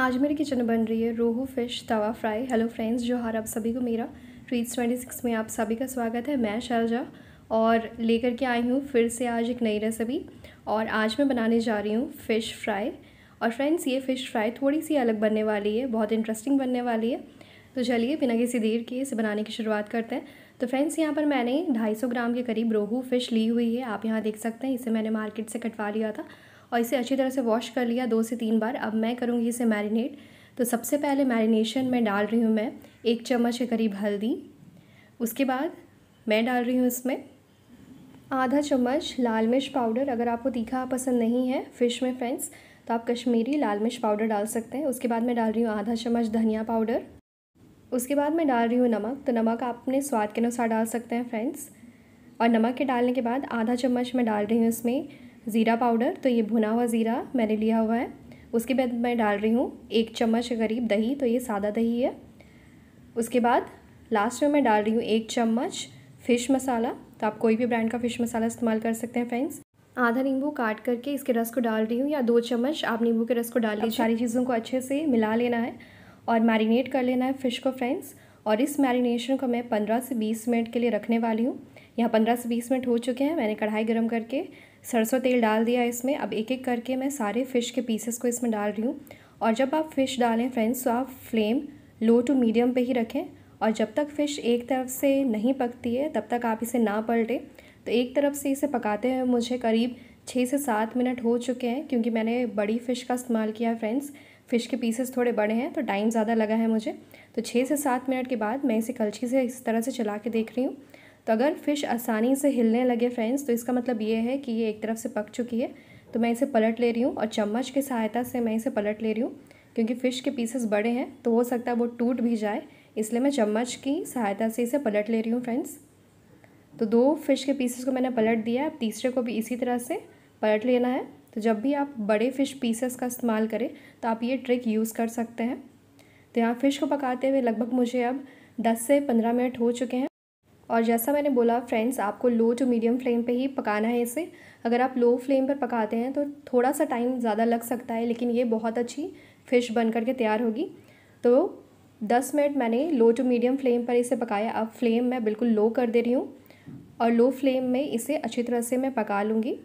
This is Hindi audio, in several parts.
आज मेरे किचन में बन रही है rohu fish tawa fry hello friends जोहार आप सभी को मेरा ट्वीट्स ट्वेंटी सिक्स में आप सभी का स्वागत है मैं शारजा और लेकर के आई हूँ फिर से आज एक नई रेसिपी और आज मैं बनाने जा रही हूँ फ़िश फ्राई और फ्रेंड्स ये फ़िश फ्राई थोड़ी सी अलग बनने वाली है बहुत इंटरेस्टिंग बनने वाली है तो चलिए बिना किसी देर के इसे बनाने की शुरुआत करते हैं तो फ्रेंड्स यहाँ पर मैंने सौ ग्राम के करीब रोहू फ़िश ली हुई है आप यहाँ देख सकते हैं इसे मैंने मार्केट से कटवा लिया था और इसे अच्छी तरह से वॉश कर लिया दो से तीन बार अब मैं करूँगी इसे मैरिनेट तो सबसे पहले मैरिनेशन में डाल रही हूँ मैं एक चम्मच के करीब हल्दी उसके बाद मैं डाल रही हूँ इसमें आधा चम्मच लाल मिर्च पाउडर अगर आपको तीखा पसंद नहीं है फ़िश में फ्रेंड्स तो आप कश्मीरी लाल मिर्च पाउडर डाल सकते हैं उसके बाद मैं डाल रही हूँ आधा चम्मच धनिया पाउडर उसके बाद मैं डाल रही हूँ नमक तो नमक आप अपने स्वाद के अनुसार डाल सकते हैं फ्रेंड्स और नमक के डालने के बाद आधा चम्मच मैं डाल रही हूँ इसमें ज़ीरा पाउडर तो ये भुना हुआ ज़ीरा मैंने लिया हुआ है उसके बाद मैं डाल रही हूँ एक चम्मच के करीब दही तो ये सादा दही है उसके बाद लास्ट में मैं डाल रही हूँ एक चम्मच फ़िश मसाला तो आप कोई भी ब्रांड का फ़िश मसाला इस्तेमाल कर सकते हैं फ्रेंड्स आधा नींबू काट करके इसके रस को डाल रही हूँ या दो चम्मच आप नींबू के रस को डाल लीजिए सारी चीज़ों को अच्छे से मिला लेना है और मैरिनेट कर लेना है फ़िश को फ्रेंड्स और इस मैरिनेशन को मैं पंद्रह से बीस मिनट के लिए रखने वाली हूँ यहाँ पंद्रह से बीस मिनट हो चुके हैं मैंने कढ़ाई गर्म करके सरसों तेल डाल दिया इसमें अब एक एक करके मैं सारे फ़िश के पीसेस को इसमें डाल रही हूँ और जब आप फ़िश डालें फ्रेंड्स तो आप फ्लेम लो टू मीडियम पे ही रखें और जब तक फ़िश एक तरफ से नहीं पकती है तब तक आप इसे ना पलटें तो एक तरफ से इसे पकाते हुए मुझे करीब छः से सात मिनट हो चुके हैं क्योंकि मैंने बड़ी फ़िश का इस्तेमाल किया है फ्रेंड्स फ़िश के पीसेस थोड़े बड़े हैं तो टाइम ज़्यादा लगा है मुझे तो छः से सात मिनट के बाद मैं इसे कलछी से इस तरह से चला के देख रही हूँ तो अगर फ़िश आसानी से हिलने लगे फ्रेंड्स तो इसका मतलब ये है कि ये एक तरफ से पक चुकी है तो मैं इसे पलट ले रही हूँ और चम्मच की सहायता से मैं इसे पलट ले रही हूँ क्योंकि फ़िश के पीसेस बड़े हैं तो हो सकता है वो टूट भी जाए इसलिए मैं चम्मच की सहायता से इसे पलट ले रही हूँ फ्रेंड्स तो दो फ़िश के पीसेस को मैंने पलट दिया अब तीसरे को भी इसी तरह से पलट लेना है तो जब भी आप बड़े फ़िश पीसेस का इस्तेमाल करें तो आप ये ट्रिक यूज़ कर सकते हैं तो यहाँ फ़िश को पकाते हुए लगभग मुझे अब दस से पंद्रह मिनट हो चुके हैं और जैसा मैंने बोला फ्रेंड्स आपको लो टू मीडियम फ्लेम पे ही पकाना है इसे अगर आप लो फ्लेम पर पकाते हैं तो थोड़ा सा टाइम ज़्यादा लग सकता है लेकिन ये बहुत अच्छी फ़िश बन कर के तैयार होगी तो दस मिनट मैंने लो टू मीडियम फ्लेम पर इसे पकाया अब फ्लेम मैं बिल्कुल लो कर दे रही हूँ और लो फ्लेम में इसे अच्छी तरह से मैं पका लूँगी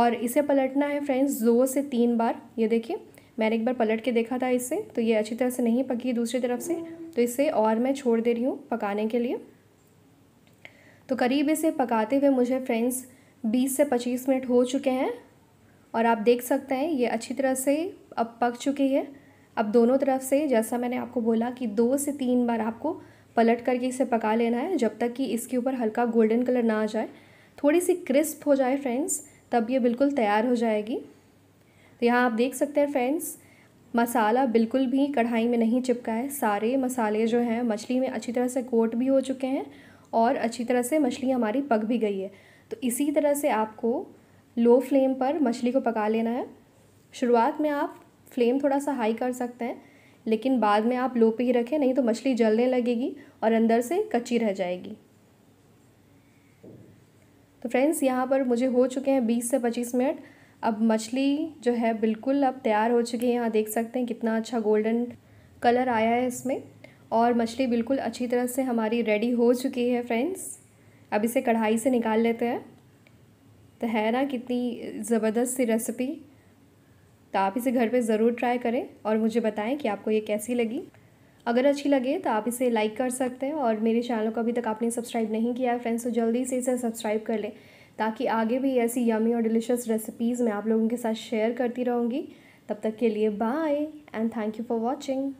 और इसे पलटना है फ्रेंड्स दो से तीन बार ये देखिए मैंने एक बार पलट के देखा था इसे तो ये अच्छी तरह से नहीं पकी दूसरी तरफ से तो इसे और मैं छोड़ दे रही हूँ पकाने के लिए तो करीब इसे पकाते हुए मुझे फ्रेंड्स 20 से 25 मिनट हो चुके हैं और आप देख सकते हैं ये अच्छी तरह से अब पक चुकी है अब दोनों तरफ से जैसा मैंने आपको बोला कि दो से तीन बार आपको पलट करके इसे पका लेना है जब तक कि इसके ऊपर हल्का गोल्डन कलर ना आ जाए थोड़ी सी क्रिस्प हो जाए फ्रेंड्स तब ये बिल्कुल तैयार हो जाएगी तो यहाँ आप देख सकते हैं फ्रेंड्स मसाला बिल्कुल भी कढ़ाई में नहीं चिपका है सारे मसाले जो हैं मछली में अच्छी तरह से कोट भी हो चुके हैं और अच्छी तरह से मछली हमारी पक भी गई है तो इसी तरह से आपको लो फ्लेम पर मछली को पका लेना है शुरुआत में आप फ्लेम थोड़ा सा हाई कर सकते हैं लेकिन बाद में आप लो पे ही रखें नहीं तो मछली जलने लगेगी और अंदर से कच्ची रह जाएगी तो फ्रेंड्स यहाँ पर मुझे हो चुके हैं बीस से पच्चीस मिनट अब मछली जो है बिल्कुल अब तैयार हो चुकी है यहाँ देख सकते हैं कितना अच्छा गोल्डन कलर आया है इसमें और मछली बिल्कुल अच्छी तरह से हमारी रेडी हो चुकी है फ्रेंड्स अब इसे कढ़ाई से निकाल लेते हैं तो है ना कितनी ज़बरदस्त सी रेसिपी तो आप इसे घर पे ज़रूर ट्राई करें और मुझे बताएं कि आपको ये कैसी लगी अगर अच्छी लगे तो आप इसे लाइक कर सकते हैं और मेरे चैनल को अभी तक आपने सब्सक्राइब नहीं किया है फ्रेंड्स तो जल्दी से इसे सब्सक्राइब कर लें ताकि आगे भी ऐसी यमी और डिलीशियस रेसिपीज़ मैं आप लोगों के साथ शेयर करती रहूँगी तब तक के लिए bye and thank you for watching